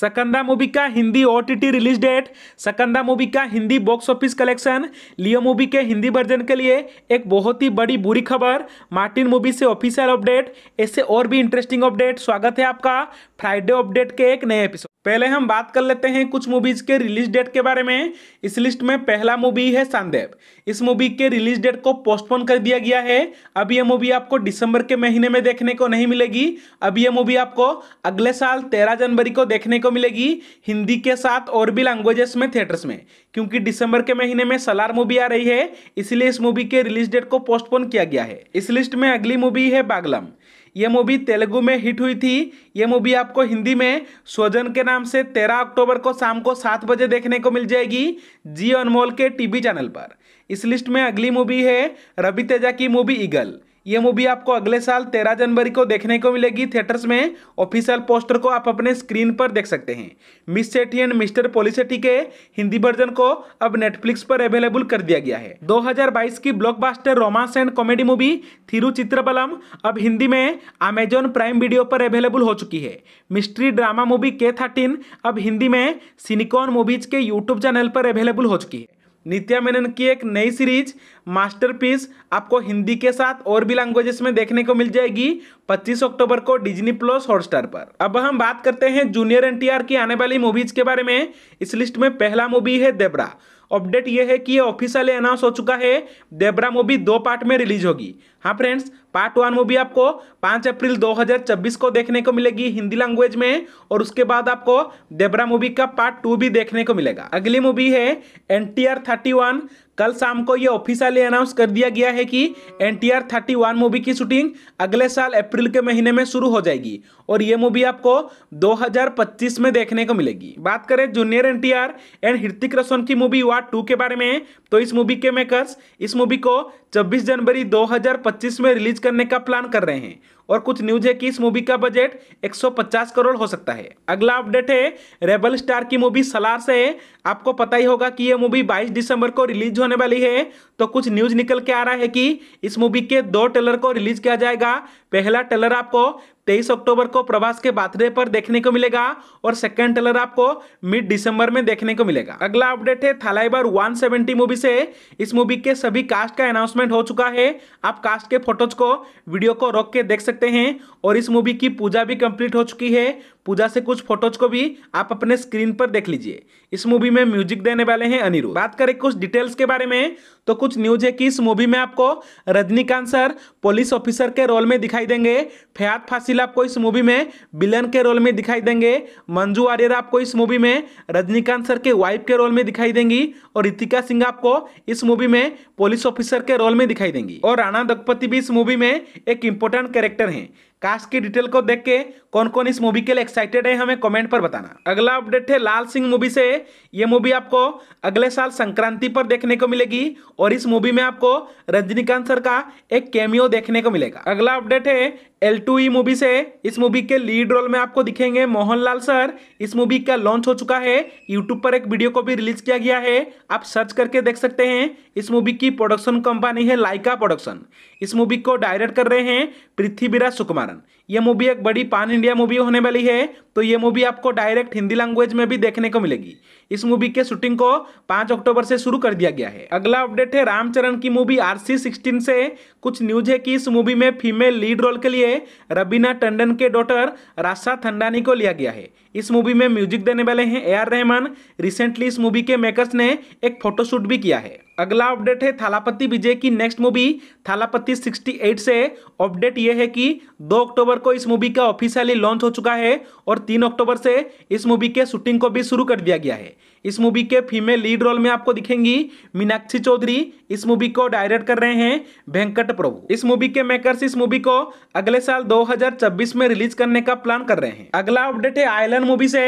सकंदा movie का हिंदी ओ release date Skanda movie का Hindi box office collection Leo movie के हिंदी वर्जन के लिए एक बहुत ही बड़ी बुरी खबर मार्टिन मूवी से ऑफिशियल अपडेट ऐसे और भी इंटरेस्टिंग अपडेट स्वागत है आपका फ्राइडे अपडेट के एक नए एपिसोड पहले हम बात कर लेते हैं कुछ मूवीज के रिलीज डेट के बारे में इस लिस्ट में पहला मूवी है सांदेव इस मूवी के रिलीज डेट को पोस्टपोन कर दिया गया है अब यह मूवी आपको दिसंबर के महीने में देखने को नहीं मिलेगी अब यह मूवी आपको अगले साल तेरह जनवरी को देखने को मिलेगी हिंदी के साथ और भी लैंग्वेजेस में थिएटर्स में क्योंकि दिसंबर के महीने में सलार मूवी आ रही है इसलिए इस मूवी के रिलीज डेट को पोस्टपोन किया गया है इस लिस्ट में अगली मूवी है बागलम ये मूवी तेलुगु में हिट हुई थी ये मूवी आपको हिंदी में स्वजन के नाम से तेरह अक्टूबर को शाम को सात बजे देखने को मिल जाएगी जी अनमोल के टीवी चैनल पर इस लिस्ट में अगली मूवी है रवि तेजा की मूवी ईगल ये मूवी आपको अगले साल तेरह जनवरी को देखने को मिलेगी थिएटर्स में ऑफिशियल पोस्टर को आप अपने स्क्रीन पर देख सकते हैं Miss Shetty and Mister Polishetty के हिंदी वर्जन को अब नेटफ्लिक्स पर अवेलेबल कर दिया गया है 2022 की blockbuster romance and comedy movie Thiru Chitrambalam अब हिंदी में अमेजॉन प्राइम वीडियो पर अवेलेबल हो चुकी है मिस्ट्री ड्रामा मूवी के थर्टीन अब हिंदी में सिनिकॉन मूवीज के यूट्यूब चैनल पर अवेलेबल हो चुकी है नित्या मेनन की एक नई सीरीज मास्टरपीस आपको हिंदी के साथ और भी लैंग्वेजेस में देखने को मिल जाएगी 25 अक्टूबर को डिज्नी प्लस हॉटस्टार पर अब हम बात करते हैं जूनियर एनटीआर की आने वाली मूवीज के बारे में इस लिस्ट में पहला मूवी है देबरा अपडेट यह है कि ये ऑफिशियली अनाउंस हो चुका है देबरा मूवी दो पार्ट में रिलीज होगी हाँ फ्रेंड्स पार्ट वन मूवी आपको पाँच अप्रैल 2026 को देखने को मिलेगी हिंदी लैंग्वेज में और उसके बाद आपको देबरा मूवी का पार्ट टू भी देखने को मिलेगा अगली मूवी है एन टी आर थर्टी वन कल शाम को ये ऑफिशियली अनाउंस कर दिया गया है कि N T R thirty one movie की शूटिंग अगले साल अप्रैल के महीने में शुरू हो जाएगी और ये मूवी आपको 2025 में देखने को मिलेगी बात करें जूनियर एन टी आर एंड हृतिक रोशन की मूवी वार्ड टू के बारे में तो इस मूवी के मेकर्स इस मूवी को 26 जनवरी 2025 में रिलीज करने का प्लान कर रहे हैं और कुछ न्यूज है कि इस मूवी का बजट 150 करोड़ हो सकता है अगला अपडेट है रेबल स्टार की मूवी सलार से आपको पता ही होगा कि यह मूवी 22 दिसंबर को रिलीज होने वाली है तो कुछ न्यूज निकल के आ रहा है कि इस मूवी के दो ट्रेलर को रिलीज किया जाएगा पहला ट्रेलर आपको तेईस अक्टूबर को प्रभास के बर्थडे पर देखने को मिलेगा और सेकेंड ट्रेलर आपको मिड दिसंबर में देखने को मिलेगा अगला अपडेट है थलाईबर 170 मूवी से इस मूवी के सभी कास्ट का अनाउंसमेंट हो चुका है आप कास्ट के फोटोज को वीडियो को रोक के देख सकते हैं और इस मूवी की पूजा भी कंप्लीट हो चुकी है पूजा से कुछ फोटोज को भी आप अपने स्क्रीन पर देख लीजिए इस मूवी में म्यूजिक देने वाले हैं अनिरुद्ध बात करें कुछ डिटेल्स के बारे में तो कुछ न्यूज है कि इस मूवी में आपको रजनीकांत सर पुलिस ऑफिसर के रोल में दिखाई देंगे फयाद फासिल गिल आपको इस मूवी में विलन के रोल में दिखाई देंगे मंजू आर्यर आपको इस मूवी में रजनीकांत सर के वाइफ के रोल में दिखाई देंगी और रितिका सिंह आपको इस मूवी में पुलिस ऑफिसर के रोल में दिखाई देंगी और राणा दगपति भी इस मूवी में एक इंपॉर्टेंट कैरेक्टर हैं कास्ट की डिटेल को देख के कौन कौन इस मूवी के लिए एक्साइटेड है हमें कमेंट पर बताना अगला अपडेट है लाल सिंह मूवी से ये मूवी आपको अगले साल संक्रांति पर देखने को मिलेगी और इस मूवी में आपको रजनीकांत सर का एक कैमियो देखने को मिलेगा अगला अपडेट है एल टू ई मूवी से इस मूवी के लीड रोल में आपको दिखेंगे मोहनलाल सर इस मूवी का लॉन्च हो चुका है यूट्यूब पर एक वीडियो को भी रिलीज किया गया है आप सर्च करके देख सकते हैं इस मूवी की प्रोडक्शन कंपनी है लाइका प्रोडक्शन इस मूवी को डायरेक्ट कर रहे हैं पृथ्वीराज सुकुमार कारण ये मूवी एक बड़ी पान इंडिया मूवी होने वाली है तो ये मूवी आपको डायरेक्ट हिंदी लैंग्वेज में भी देखने को मिलेगी इस मूवी के शूटिंग को पाँच अक्टूबर से शुरू कर दिया गया है अगला अपडेट है रामचरण की मूवी आर सी से कुछ न्यूज है कि इस मूवी में फीमेल लीड रोल के लिए रबीना टंडन के डॉटर राशा थंडानी को लिया गया है इस मूवी में म्यूजिक देने वाले हैं ए रहमान रिसेंटली इस मूवी के मेकर्स ने एक फोटोशूट भी किया है अगला अपडेट है थालापति विजय की नेक्स्ट मूवी थालापति 68 से अपडेट यह है कि 2 अक्टूबर को इस मूवी का ऑफिशियली लॉन्च हो चुका है और 3 अक्टूबर से इस मूवी के शूटिंग को भी शुरू कर दिया गया है इस मूवी के फीमेल लीड रोल में आपको दिखेंगी मीनाक्षी चौधरी इस मूवी को डायरेक्ट कर रहे हैं वेंकट प्रभु इस मूवी के मेकर्स इस मूवी को अगले साल दो में रिलीज करने का प्लान कर रहे हैं अगला अपडेट है आयलन मूवी से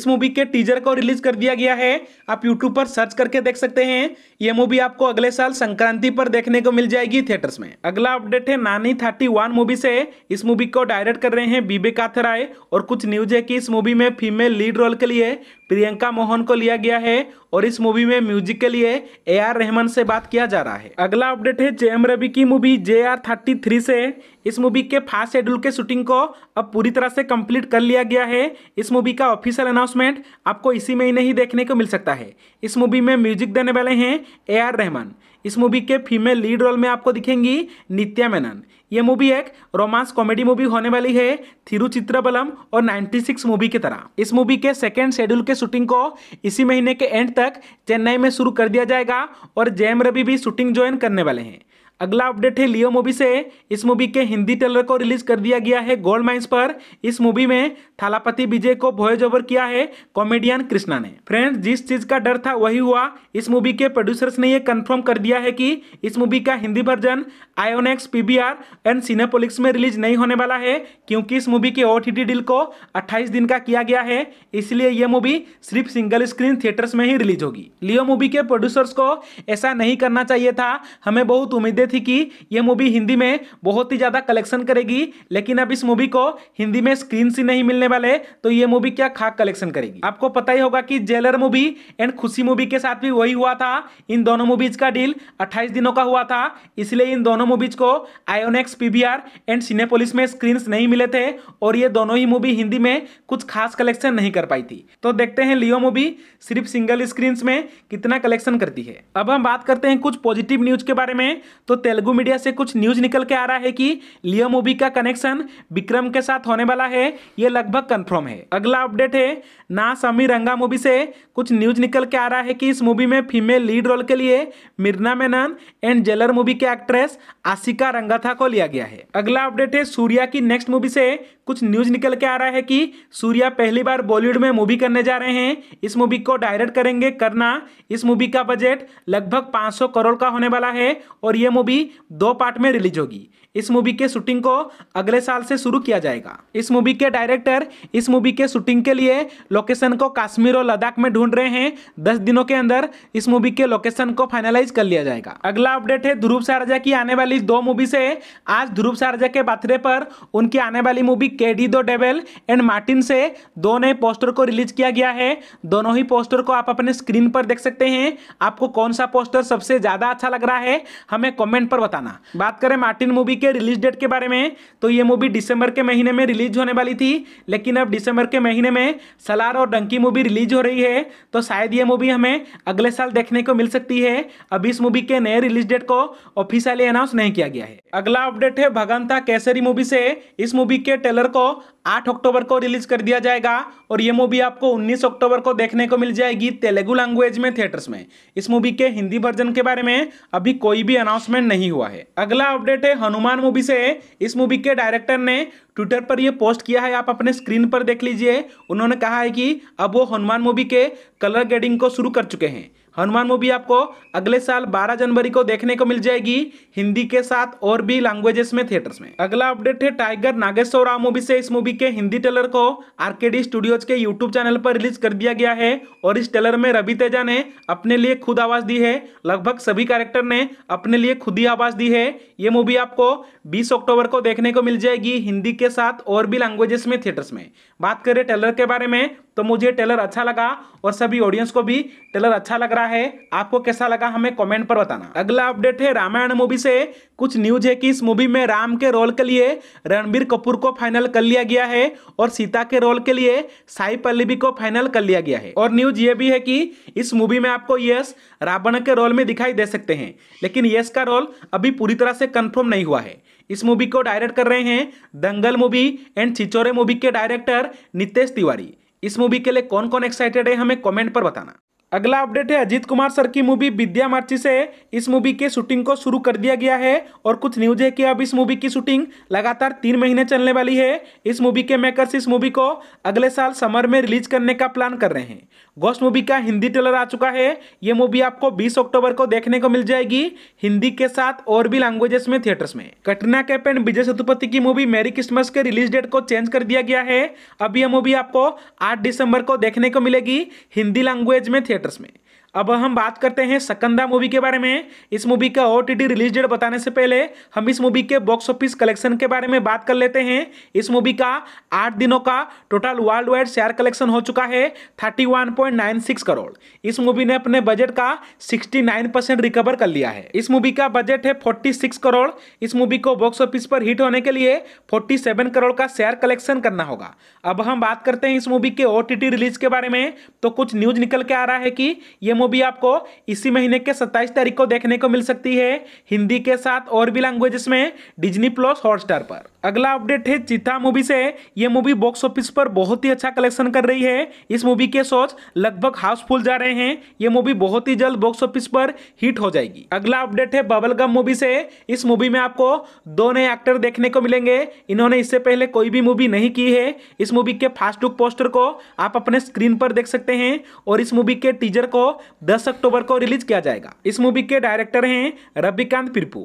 इस मूवी के टीजर को रिलीज कर दिया गया है आप यूट्यूब पर सर्च करके देख सकते हैं यह मूवी मूवी आपको अगले साल संक्रांति पर देखने को मिल जाएगी थिएटर्स में अगला अपडेट है नानी थर्टी वन मूवी से इस मूवी को डायरेक्ट कर रहे हैं बीबे काथराय और कुछ न्यूज है कि इस मूवी में फीमेल लीड रोल के लिए प्रियंका मोहन को लिया गया है और इस मूवी में म्यूजिक के लिए ए आर रहमान से बात किया जा रहा है अगला अपडेट है जे एम रवि की movie J R thirty three से इस मूवी के फास्ट शेड्यूल के शूटिंग को अब पूरी तरह से कंप्लीट कर लिया गया है इस मूवी का ऑफिशियल अनाउंसमेंट आपको इसी महीने ही देखने को मिल सकता है इस मूवी में म्यूजिक देने वाले हैं ए आर रहमान इस मूवी के फीमेल लीड रोल में आपको दिखेंगी नित्या मेनन ये मूवी एक रोमांस कॉमेडी मूवी होने वाली है थिरुचित्रबलम और 96 मूवी की तरह इस मूवी के सेकेंड शेड्यूल के शूटिंग को इसी महीने के एंड तक चेन्नई में शुरू कर दिया जाएगा और जैम रवि भी शूटिंग ज्वाइन करने वाले हैं अगला अपडेट है लियो मूवी से इस मूवी के हिंदी ट्रेलर को रिलीज कर दिया गया है गोल्ड माइंस पर इस मूवी में थालापति विजय को वॉयज ओवर किया है कॉमेडियन कृष्णा ने फ्रेंड्स जिस चीज का डर था वही हुआ इस मूवी के प्रोड्यूसर्स ने यह कंफर्म कर दिया है कि इस मूवी का Hindi version INOX PVR and Cinepolis में रिलीज नहीं होने वाला है क्योंकि इस मूवी के ओ डील को अट्ठाईस दिन का किया गया है इसलिए यह मूवी सिर्फ सिंगल स्क्रीन थिएटर्स में ही रिलीज होगी लियो मूवी के प्रोड्यूसर्स को ऐसा नहीं करना चाहिए था हमें बहुत उम्मीदें थी कि ये मूवी हिंदी में बहुत ही ज़्यादा कलेक्शन करेगी लेकिन अब इस मूवी को हिंदी में स्क्रीन से नहीं मिलने वाले तो ये मूवी क्या खाक कलेक्शन करेगी आपको पता ही होगा कि Jailer movie and Kushi movie के साथ भी वही हुआ था इन दोनों मूवीज का डील अट्ठाईस दिनों का हुआ था इसलिए इन दोनों मूवीज को आयोनेक्स पी एंड सिनेपोलिस में स्क्रीन नहीं मिले थे और ये दोनों ही मूवी हिंदी में कुछ खास कलेक्शन नहीं कर पाई थी तो देखते हैं लियो मूवी सिर्फ सिंगल स्क्रीन में कितना कलेक्शन करती है अब हम बात करते हैं कुछ पॉजिटिव न्यूज के बारे में तो तेलुगु मीडिया से कुछ न्यूज निकल के आ रहा है कि लियो मूवी का कनेक्शन विक्रम के साथ होने वाला है ये लगभग कंफर्म है अगला अपडेट है ना समी रंगा मूवी से कुछ न्यूज निकल के आ रहा है कि इस मूवी में फीमेल लीड रोल के लिए Mirna Menon and Jailer movie के एक्ट्रेस आशिका रंगाथा को लिया गया है अगला अपडेट है सूर्या की नेक्स्ट मूवी से कुछ न्यूज निकल के आ रहा है कि सूर्या पहली बार बॉलीवुड में मूवी करने जा रहे हैं इस मूवी को डायरेक्ट करेंगे करना इस मूवी का बजट लगभग 500 करोड़ का होने वाला है और यह मूवी मूवी दो पार्ट में रिलीज होगी इस मूवी के शूटिंग को अगले साल से शुरू किया जाएगा इस मूवी के डायरेक्टर इस मूवी के शूटिंग के लिए लोकेशन को काश्मीर और लद्दाख में ढूंढ रहे हैं दस दिनों के अंदर इस मूवी के लोकेशन को फाइनलाइज कर लिया जाएगा अगला अपडेट है ध्रुव शारजा की आने वाली दो मूवी से आज ध्रुव शारजा के बाथरे पर उनकी आने वाली मूवी के डी दो डेबल एंड मार्टिन से दो नए पोस्टर को रिलीज किया गया है दोनों ही पोस्टर को आप अपने स्क्रीन पर देख सकते हैं आपको कौन सा पोस्टर सबसे ज्यादा अच्छा लग रहा है हमें कमेंट कमेंट पर बताना बात करें मार्टिन मूवी के रिलीज डेट के बारे में तो ये मूवी दिसंबर के महीने में रिलीज होने वाली थी लेकिन अब दिसंबर के महीने में सलार और डंकी मूवी रिलीज हो रही है तो शायद ये मूवी हमें अगले साल देखने को मिल सकती है अब इस मूवी के नए रिलीज डेट को ऑफिशियली अनाउंस नहीं किया गया है अगला अपडेट है भगंता कैसरी मूवी से इस मूवी के ट्रेलर को 8 अक्टूबर को रिलीज कर दिया जाएगा और ये मूवी आपको 19 अक्टूबर को देखने को मिल जाएगी तेलुगु लैंग्वेज में थिएटर्स में इस मूवी के हिंदी वर्जन के बारे में अभी कोई भी अनाउंसमेंट रिटर्न नहीं हुआ है अगला अपडेट है हनुमान मूवी से इस मूवी के डायरेक्टर ने ट्विटर पर यह पोस्ट किया है आप अपने स्क्रीन पर देख लीजिए उन्होंने कहा है कि अब वो हनुमान मूवी के कलर ग्रेडिंग को शुरू कर चुके हैं हनुमान मूवी आपको अगले साल 12 जनवरी को देखने को मिल जाएगी हिंदी के साथ और भी लैंग्वेजेस में थिएटर्स में अगला अपडेट है टाइगर नागेश्वर राव मूवी से इस मूवी के हिंदी टेलर को आरकेडी स्टूडियोज के यूट्यूब चैनल पर रिलीज कर दिया गया है और इस टेलर में रवि तेजा ने अपने लिए खुद आवाज दी है लगभग सभी कैरेक्टर ने अपने लिए खुद ही आवाज दी है ये मूवी आपको बीस अक्टूबर को देखने को मिल जाएगी हिंदी के साथ और भी लैंग्वेजेस में थिएटर्स में बात करें टेलर के बारे में तो मुझे टेलर अच्छा लगा और सभी ऑडियंस को भी टेलर अच्छा लग रहा है आपको कैसा लगा हमें कमेंट पर बताना अगला अपडेट है रामायण मूवी से कुछ न्यूज है कि इस मूवी में राम के रोल के लिए रणबीर कपूर को फाइनल कर लिया गया है और सीता के रोल के लिए साई पल्लवी को फाइनल कर लिया गया है और न्यूज ये भी है कि इस मूवी में आपको यश रावण के रोल में दिखाई दे सकते हैं लेकिन यश का रोल अभी पूरी तरह से कन्फर्म नहीं हुआ है इस मूवी को डायरेक्ट कर रहे हैं Dangal movie and Chhichhore movie के डायरेक्टर नितेश तिवारी इस मूवी के लिए कौन कौन एक्साइटेड है हमें कमेंट पर बताना अगला अपडेट है अजीत कुमार सर की मूवी विद्या मार्ची से इस मूवी के शूटिंग को शुरू कर दिया गया है और कुछ न्यूज है कि अब इस मूवी की शूटिंग लगातार तीन महीने चलने वाली है इस मूवी के मेकर्स इस मूवी को अगले साल समर में रिलीज करने का प्लान कर रहे हैं गोस्ट मूवी का हिंदी ट्रेलर आ चुका है ये मूवी आपको 20 अक्टूबर को देखने को मिल जाएगी हिंदी के साथ और भी लैंग्वेजेस में थिएटर्स में कटरीना कैप एंड विजय सेतुपति की मूवी मेरी क्रिसमस के रिलीज डेट को चेंज कर दिया गया है अब यह मूवी आपको आठ दिसंबर को देखने को मिलेगी हिंदी लैंग्वेज में थिएटर्स में अब हम बात करते हैं सकंदा मूवी के बारे में इस मूवी का ओ रिलीज डेट बताने से पहले हम इस मूवी के बॉक्स ऑफिस कलेक्शन के बारे में बात कर लेते हैं इस मूवी का आठ दिनों का total worldwide share collection हो चुका है 31.96 करोड़ इस मूवी ने अपने बजट का 69 परसेंट रिकवर कर लिया है इस मूवी का बजट है फोर्टी करोड़ इस मूवी को बॉक्स ऑफिस पर हिट होने के लिए फोर्टी करोड़ का शेयर कलेक्शन करना होगा अब हम बात करते हैं इस मूवी के ओ रिलीज के बारे में तो कुछ न्यूज निकल के आ रहा है कि यह मूवी आपको इसी महीने के सत्ताईस तारीख को देखने को मिल सकती है हिंदी के साथ और भी लैंग्वेजेस में डिजनी प्लस हॉटस्टार पर अगला अपडेट है चिता मूवी से ये मूवी बॉक्स ऑफिस पर बहुत ही अच्छा कलेक्शन कर रही है इस मूवी के सोच लगभग हाउसफुल जा रहे हैं ये मूवी बहुत ही जल्द बॉक्स ऑफिस पर हिट हो जाएगी अगला अपडेट है बबल गम मूवी से इस मूवी में आपको दो नए एक्टर देखने को मिलेंगे इन्होंने इससे पहले कोई भी मूवी नहीं की है इस मूवी के फास्ट लुक पोस्टर को आप अपने स्क्रीन पर देख सकते हैं और इस मूवी के टीजर को 10 अक्टूबर को रिलीज किया जाएगा इस मूवी के डायरेक्टर हैं रविकांत पिरपू